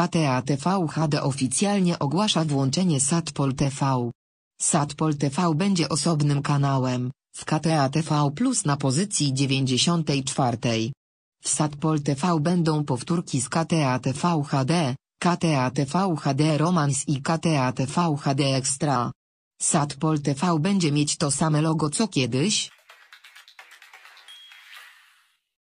KTA TV HD oficjalnie ogłasza włączenie Satpol TV. Satpol TV będzie osobnym kanałem, w KTA TV Plus na pozycji 94. W Satpol TV będą powtórki z KTA TV HD, KTA TV HD Romans i KTA TV HD Extra. Satpol TV będzie mieć to same logo co kiedyś,